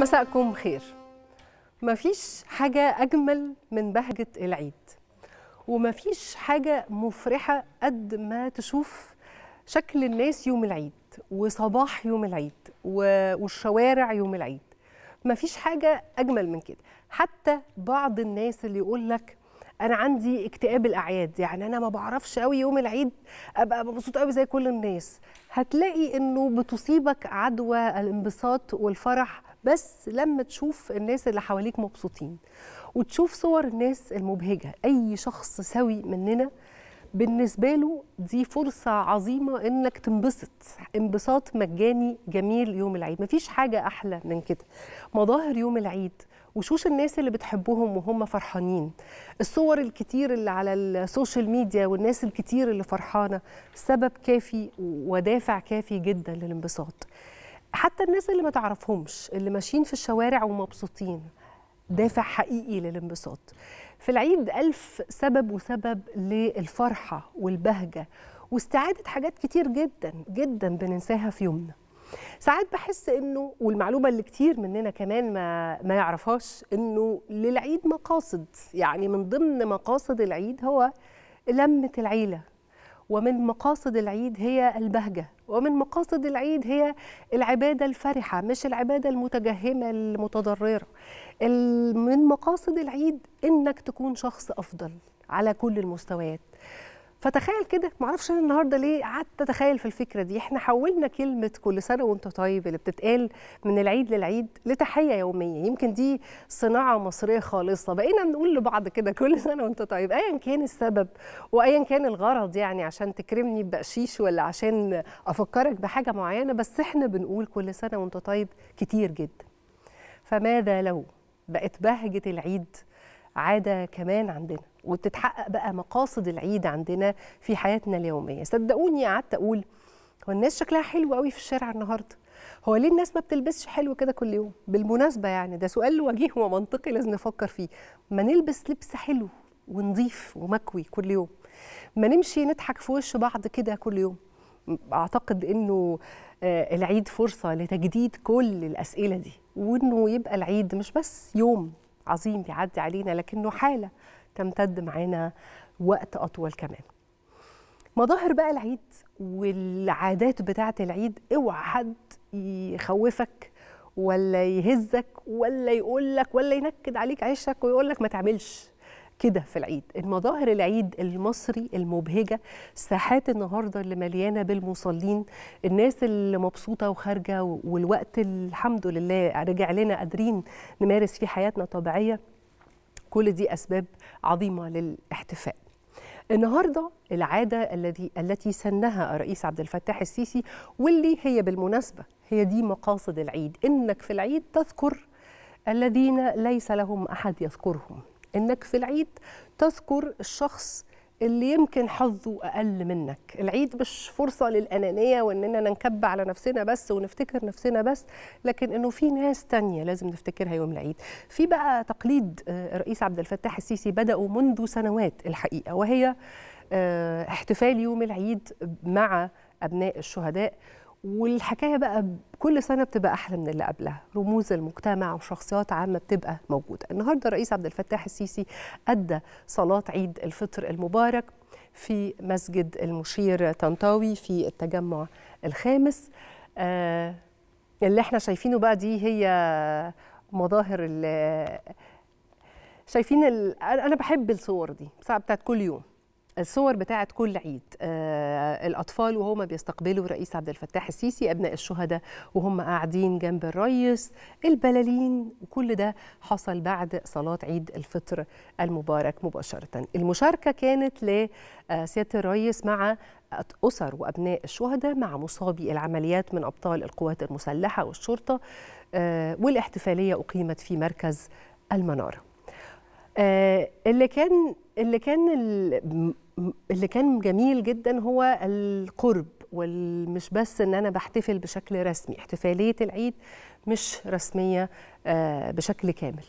مساءكم خير مفيش حاجة أجمل من بهجة العيد ومفيش حاجة مفرحة قد ما تشوف شكل الناس يوم العيد وصباح يوم العيد والشوارع يوم العيد مفيش حاجة أجمل من كده حتى بعض الناس اللي يقول لك أنا عندي اكتئاب الأعياد يعني أنا ما بعرفش قوي يوم العيد أبقى مبسوط قوي زي كل الناس هتلاقي إنه بتصيبك عدوى الانبساط والفرح بس لما تشوف الناس اللي حواليك مبسوطين وتشوف صور الناس المبهجه اي شخص سوي مننا بالنسبه له دي فرصه عظيمه انك تنبسط انبساط مجاني جميل يوم العيد مفيش حاجه احلى من كده مظاهر يوم العيد وشوش الناس اللي بتحبهم وهم فرحانين الصور الكتير اللي على السوشيال ميديا والناس الكتير اللي فرحانه سبب كافي ودافع كافي جدا للانبساط حتى الناس اللي ما تعرفهمش اللي ماشيين في الشوارع ومبسوطين دافع حقيقي للانبساط في العيد ألف سبب وسبب للفرحة والبهجة واستعادة حاجات كتير جدا جدا بننساها في يومنا ساعات بحس انه والمعلومه اللي كتير مننا كمان ما ما يعرفهاش انه للعيد مقاصد يعني من ضمن مقاصد العيد هو لمه العيله ومن مقاصد العيد هي البهجة ومن مقاصد العيد هي العبادة الفرحة مش العبادة المتجهمة المتضررة من مقاصد العيد إنك تكون شخص أفضل على كل المستويات فتخيل كده معرفش انا النهارده ليه قعدت اتخيل في الفكره دي احنا حولنا كلمه كل سنه وانت طيب اللي بتتقال من العيد للعيد لتحيه يوميه يمكن دي صناعه مصريه خالصه بقينا بنقول لبعض كده كل سنه وانت طيب ايا كان السبب وايا كان الغرض يعني عشان تكرمني ببقشيش ولا عشان افكرك بحاجه معينه بس احنا بنقول كل سنه وانت طيب كتير جدا فماذا لو بقت بهجه العيد عاده كمان عندنا وتتحقق بقى مقاصد العيد عندنا في حياتنا اليوميه صدقوني قعدت اقول هو الناس شكلها حلو قوي في الشارع النهارده هو ليه الناس ما بتلبسش حلو كده كل يوم بالمناسبه يعني ده سؤال وجيه ومنطقي لازم نفكر فيه ما نلبس لبس حلو ونضيف ومكوي كل يوم ما نمشي نضحك في وش بعض كده كل يوم اعتقد انه آه، العيد فرصه لتجديد كل الاسئله دي وانه يبقى العيد مش بس يوم عظيم بيعدي علينا لكنه حالة تمتد معانا وقت أطول كمان مظاهر بقى العيد والعادات بتاعة العيد اوعى حد يخوفك ولا يهزك ولا يقول لك ولا ينكد عليك عيشك ويقول لك ما تعملش كده في العيد المظاهر العيد المصري المبهجه ساحات النهارده اللي مليانه بالمصلين الناس اللي مبسوطه وخارجه والوقت الحمد لله رجع لنا قادرين نمارس فيه حياتنا طبيعيه كل دي اسباب عظيمه للاحتفاء النهارده العاده الذي التي سنها الرئيس عبد الفتاح السيسي واللي هي بالمناسبه هي دي مقاصد العيد انك في العيد تذكر الذين ليس لهم احد يذكرهم انك في العيد تذكر الشخص اللي يمكن حظه اقل منك العيد مش فرصه للانانيه واننا ننكب على نفسنا بس ونفتكر نفسنا بس لكن انه في ناس تانية لازم نفتكرها يوم العيد في بقى تقليد آه، الرئيس عبد الفتاح السيسي بداوا منذ سنوات الحقيقه وهي آه، احتفال يوم العيد مع ابناء الشهداء والحكايه بقى كل سنه بتبقى احلى من اللي قبلها رموز المجتمع وشخصيات عامه بتبقى موجوده النهارده الرئيس عبد الفتاح السيسي ادى صلاه عيد الفطر المبارك في مسجد المشير طنطاوي في التجمع الخامس آه اللي احنا شايفينه بقى دي هي مظاهر شايفين انا بحب الصور دي بتاعت كل يوم الصور بتاعه كل عيد آه، الاطفال وهم بيستقبلوا الرئيس عبد الفتاح السيسي ابناء الشهداء وهم قاعدين جنب الريس البلالين وكل ده حصل بعد صلاه عيد الفطر المبارك مباشره المشاركه كانت لسياده آه، الريس مع أسر وأبناء الشهداء مع مصابي العمليات من أبطال القوات المسلحة والشرطة آه، والاحتفالية أقيمت في مركز المنارة اللي كان اللي كان اللي كان جميل جدا هو القرب ومش بس ان انا بحتفل بشكل رسمي احتفاليه العيد مش رسميه آه، بشكل كامل